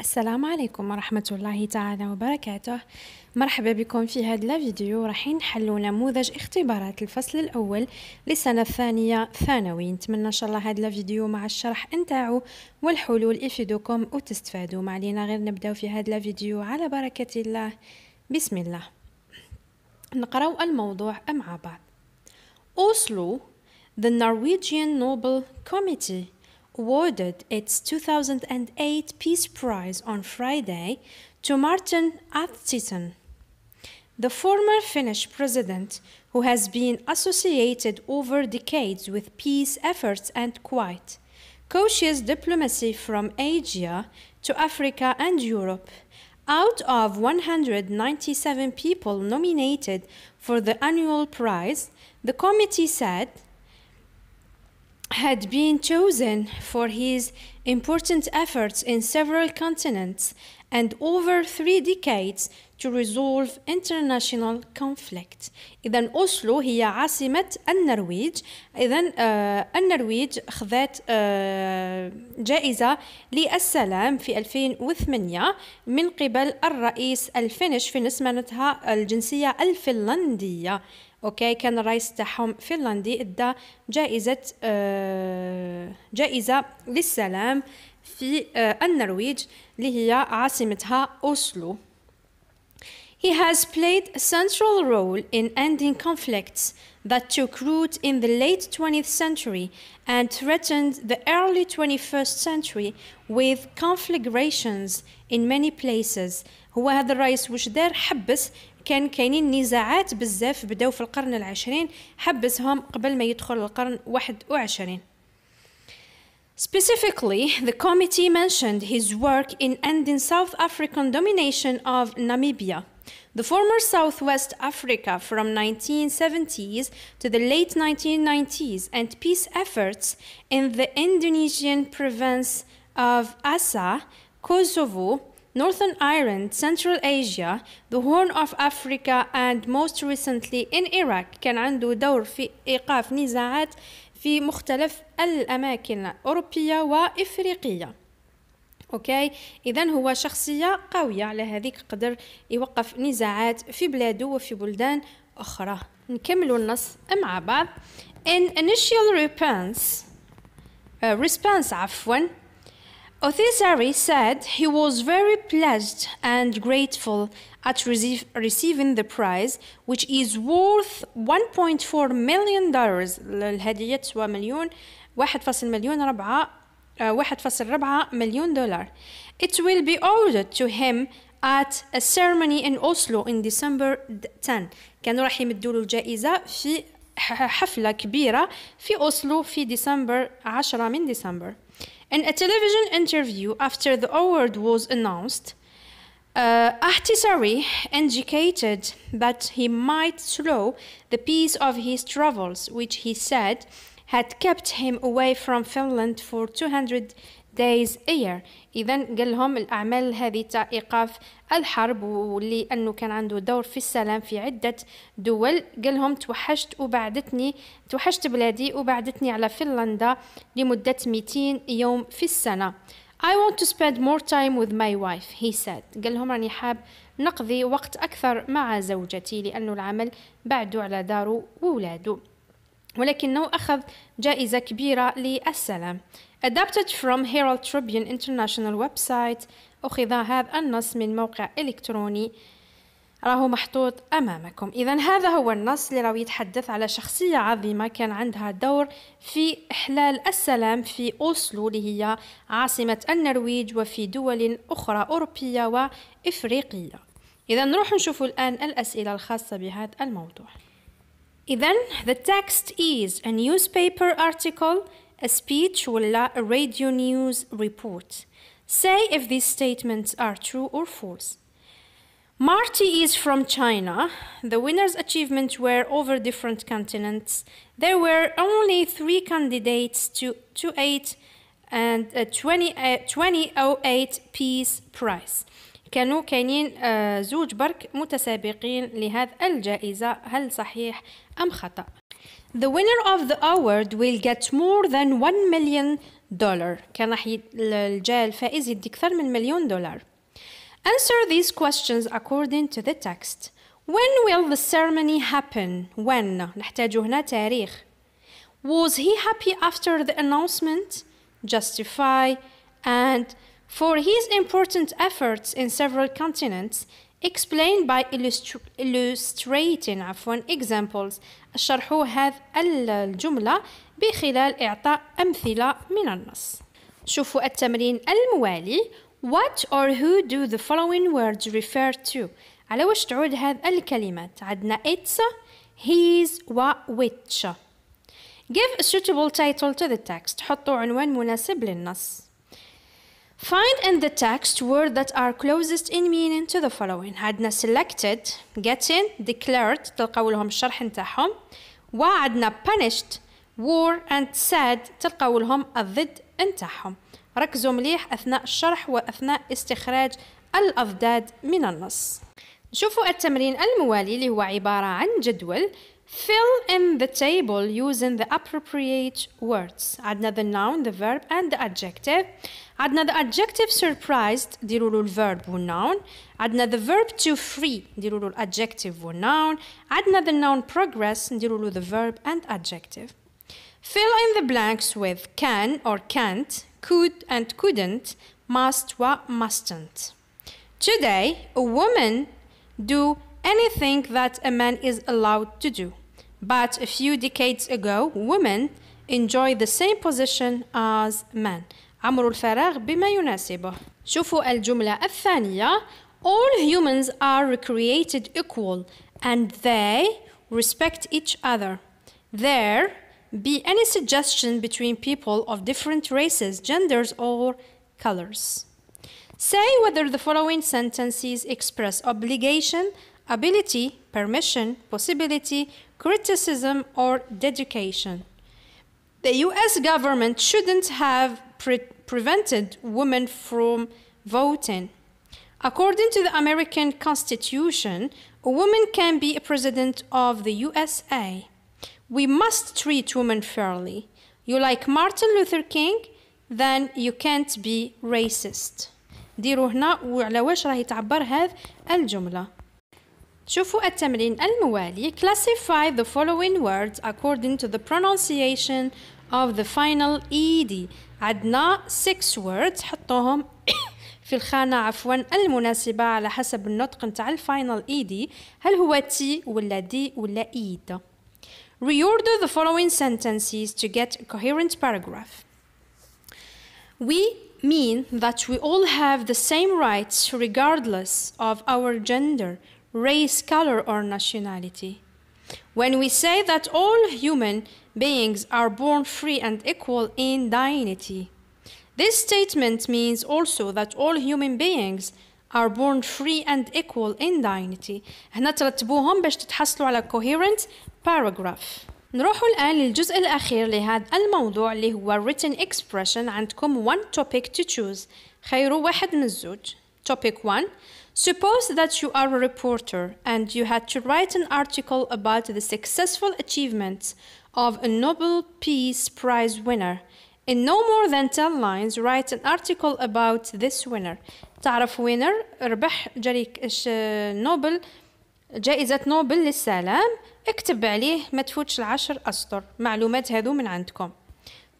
السلام عليكم ورحمة الله تعالى وبركاته مرحبا بكم في هذا الفيديو راح نحلو نموذج اختبارات الفصل الأول للسنة الثانية ثانوي نتمنى إن شاء الله هذا الفيديو مع الشرح انتاعو والحلول يفيدكم وتستفادوا ما علينا غير نبداو في هذا الفيديو على بركة الله بسم الله نقرأ الموضوع مع بعض أوسلو The Norwegian Nobel Committee awarded its 2008 Peace Prize on Friday to Martin Atherton, the former Finnish president who has been associated over decades with peace efforts and quiet, coaches diplomacy from Asia to Africa and Europe. Out of 197 people nominated for the annual prize, the committee said had been chosen for his important efforts in several continents and over three decades to resolve international conflict إذا أوسلو هي عاصمة النرويج إذا آه النرويج خذات آه جائزة للسلام في 2008 من قبل الرئيس الفينش في نسمنتها الجنسية الفنلندية اوكي كان الرئيس تاعهم فنلندي ادى جائزه جائزه للسلام في النرويج اللي هي عاصمتها اوسلو He has played a central role in ending conflicts that took root in the late 20th century and threatened the early 21st century with conflagrations in many places. هو هذا الرئيس واش دار حبس كان كاينين نزاعات بزاف بداو في القرن العشرين حبسهم قبل ما يدخل القرن وعشرين. Specifically, the committee mentioned his work in ending South African domination of Namibia. The former Southwest Africa from 1970s to the late 1990s and peace efforts in the Indonesian province of Assa, Kosovo, Northern Ireland, Central Asia, the Horn of Africa and most recently in Iraq كان عنده دور في إيقاف نزاعات في مختلف الأماكن الأوروبية وإفريقية اوكي اذا هو شخصيه قويه على هذيك قدر يوقف نزاعات في بلاده وفي بلدان اخرى نكمل النص مع بعض in initial response uh, response عفوا Othisari said he was very pleased and grateful at receive, receiving the prize, which is worth 1.4 million dollars. الهدية تسوى مليون واحد فاصل مليون ربعة واحد فاصل ربعة مليون دولار. It will be awarded to him at a ceremony in Oslo in December 10. كانوا راح يمدوا له الجائزة في حفلة كبيرة في أوسلو في ديسمبر 10 من ديسمبر. In a television interview after the award was announced, uh, Ahtisari indicated that he might slow the pace of his travels, which he said had kept him away from Finland for 200 days a year اذا قال لهم الاعمال هذه تاع ايقاف الحرب واللي انه كان عنده دور في السلام في عده دول قال لهم توحشت وبعدتني توحشت بلادي وبعدتني على فنلندا لمده 200 يوم في السنه I want to spend more time with my wife he said قال لهم راني حاب نقضي وقت أكثر مع زوجتي لأنه العمل بعده على داره وولاده ولكنه أخذ جائزة كبيرة للسلام Adapted from Herald Tribune International website أخذ هذا النص من موقع إلكتروني راهو محطوط أمامكم إذا هذا هو النص اللي راهو يتحدث على شخصية عظيمة كان عندها دور في إحلال السلام في أوسلو اللي هي عاصمة النرويج وفي دول أخرى أوروبية وإفريقية إذا نروح نشوف الآن الأسئلة الخاصة بهذا الموضوع إذا the text is a newspaper article a speech ولا a radio news report. Say if these statements are true or false. Marty is from China. The winners' achievements were over different continents. There were only three candidates to, to eight and a uh, 20, uh, 2008 Peace Prize. كانوا كاينين زوج برك متسابقين لهذا الجائزة هل صحيح أم خطأ؟ the winner of the award will get more than 1 million dollar كان راح الجاي الفائز يدي أكثر من مليون دولار Answer these questions according to the text When will the ceremony happen? When? نحتاج هنا تاريخ Was he happy after the announcement? Justify and for his important efforts in several continents, explain by illustra illustrating عفوا, examples شرحوا هذه الجملة بخلال إعطاء أمثلة من النص شوفوا التمرين الموالي What or who do the following words refer to على واش تعود هذه الكلمات عندنا it's his و which Give a suitable title to the text حطوا عنوان مناسب للنص Find in the text words that are closest in meaning to the following عندنا selected getting declared تلقاو لهم الشرح نتاعهم وعندنا punished war and sad تلقاو لهم الضد نتاعهم ركزوا مليح أثناء الشرح وأثناء استخراج الأضداد من النص نشوفوا التمرين الموالي اللي هو عبارة عن جدول Fill in the table using the appropriate words. Add another noun, the verb and the adjective. Add another adjective surprised ديروا the verb, noun. Add another verb to free ديروا the adjective noun. Add another noun progress نديروا له the verb and adjective. Fill in the blanks with can or can't, could and couldn't, must or mustn't. Today, a woman do anything that a man is allowed to do. But a few decades ago, women enjoyed the same position as men. عمر الفراغ بما يناسبه. شوفوا الجملة الثانية. All humans are recreated equal and they respect each other. There be any suggestion between people of different races, genders, or colors. Say whether the following sentences express obligation, ability, permission, possibility, criticism, or dedication. The US government shouldn't have pre prevented women from voting. According to the American Constitution, a woman can be a president of the USA. We must treat women fairly. You like Martin Luther King, then you can't be racist. ديروا هنا وعلى واش راهي تعبر هذه الجمله شوفوا التمرين الموالي classify the following words according to the pronunciation of the final ed عندنا 6 words حطوهم في الخانة عفوا المناسبة على حسب النطق نتاع الفاينل اي دي هل هو تي ولا دي ولا ايد Reorder the following sentences to get a coherent paragraph. We mean that we all have the same rights regardless of our gender, race, color, or nationality. When we say that all human beings are born free and equal in dignity, this statement means also that all human beings are born free and equal in dignity. هنا ترتبوهم باش تتحصلوا على coherent paragraph. نروحوا الآن للجزء الأخير لهذا الموضوع اللي هو written expression عندكم one topic to choose خيروا واحد من الزوج Topic 1. Suppose that you are a reporter and you had to write an article about the successful achievements of a Nobel Peace Prize winner. In no more than 10 lines, write an article about this winner. تعرف وينر ربح جريك نوبل جائزة نوبل للسلام اكتب عليه ما تفوتش العشر أسطر معلومات هذو من عندكم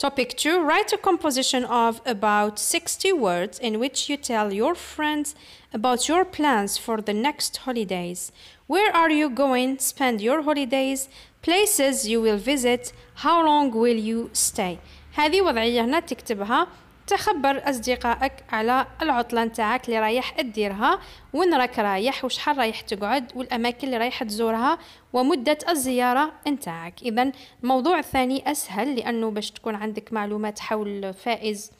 Topic two write a composition of about 60 words in which you tell your friends about your plans for the next holidays. Where are you going? Spend your holidays, places you will visit, how long will you stay? هذه وضعية هنا تكتبها تخبر اصدقائك على العطله نتاعك اللي رايح تديرها وين راك رايح وشحال رايح تقعد والاماكن اللي رايح تزورها ومده الزياره نتاعك اذا الموضوع الثاني اسهل لانه باش تكون عندك معلومات حول فائز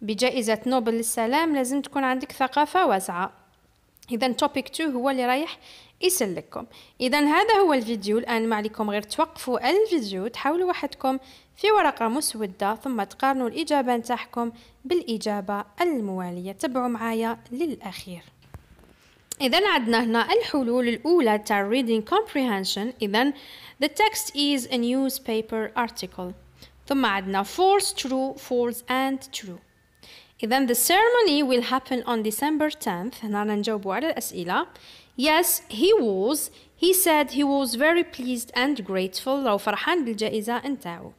بجائزه نوبل للسلام لازم تكون عندك ثقافه واسعه اذا توبيك 2 هو اللي رايح يسلككم اذا هذا هو الفيديو الان ما عليكم غير توقفوا الفيديو تحاولوا وحدكم في ورقة مسودة ثم تقارنوا الإجابة نتاعكم بالإجابة الموالية تبعوا معايا للأخير إذا عندنا هنا الحلول الأولى تاع reading comprehension إذا the text is a newspaper article ثم عندنا false true false and true إذا the ceremony will happen on December 10th هنا نجاوبوا على الأسئلة Yes, he was. He said he was very pleased and grateful. لو فرحان بالجائزة نتاعو.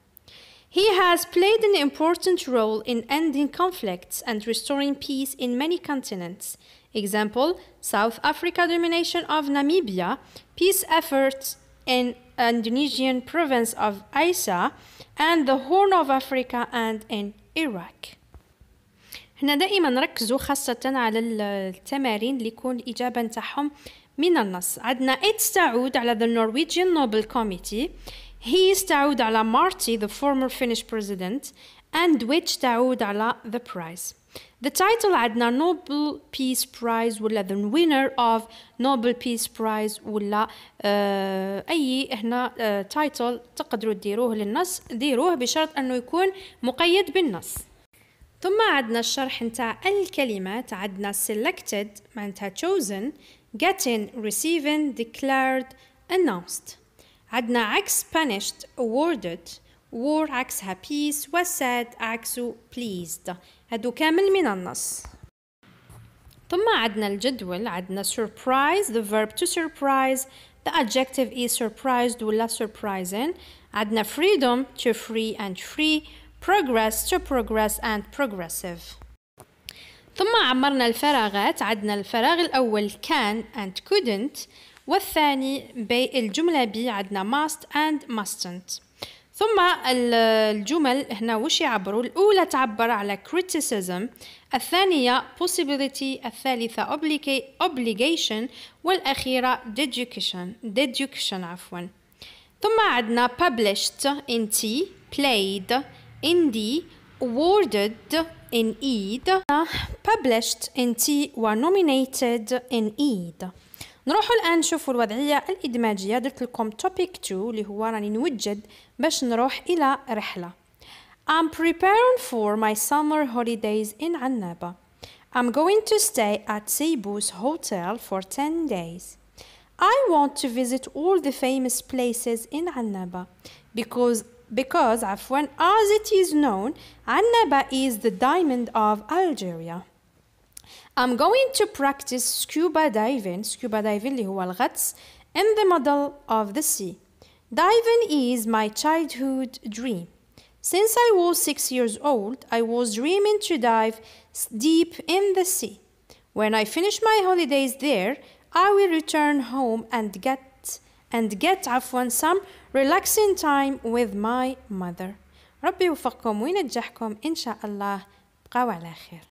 He has played an important role in ending conflicts and restoring peace in many continents. Example, South Africa domination of Namibia, peace efforts in Indonesian province of Isa, and the Horn of Africa and in Iraq. هنا دائما نركزوا خاصة على التمارين اللي يكون الإجابة نتاعهم من النص عندنا إتس تعود على The Norwegian Nobel Committee he is Taoud Ala Marti, the former Finnish president, and which Taoud Ala the prize. The title عندنا Nobel Peace Prize ولا the winner of Nobel Peace Prize ولا uh, أي هنا uh, title تقدروا ديروه للنص ديروه بشرط أنه يكون مقيد بالنص ثم عدنا الشرح نتاع الكلمات عدنا selected معناتها chosen getting receiving declared announced عندنا عكس punished awarded war عكسها peace sad عكسه pleased هادو كامل من النص ثم عندنا الجدول عندنا surprise the verb to surprise the adjective is surprised ولا surprising عندنا freedom to free and free progress to progress and progressive ثم عمرنا الفراغات عندنا الفراغ الأول can and couldn't والثاني بي الجملة بي عندنا must and mustn't ثم الجمل هنا وش يعبروا الأولى تعبر على criticism الثانية possibility الثالثة obligation والأخيرة deduction deduction عفوا ثم عندنا published in T played in D awarded in E published in T و nominated in E نروحوا الان نشوفوا الوضعيه الادماجيه درت لكم توبيك 2 اللي هو راني نوجد باش نروح الى رحله I'm preparing for my summer holidays in Annaba. I'm going to stay at Cebu's hotel for 10 days. I want to visit all the famous places in Annaba because because عفوا as it is known, Annaba is the diamond of Algeria. I'm going to practice scuba diving scuba diving اللي هو الغطس in the middle of the sea diving is my childhood dream since I was 6 years old I was dreaming to dive deep in the sea when I finish my holidays there I will return home and get and get afwan some relaxing time with my mother ربي يوفقكم وينجحكم إن شاء الله بقاو على خير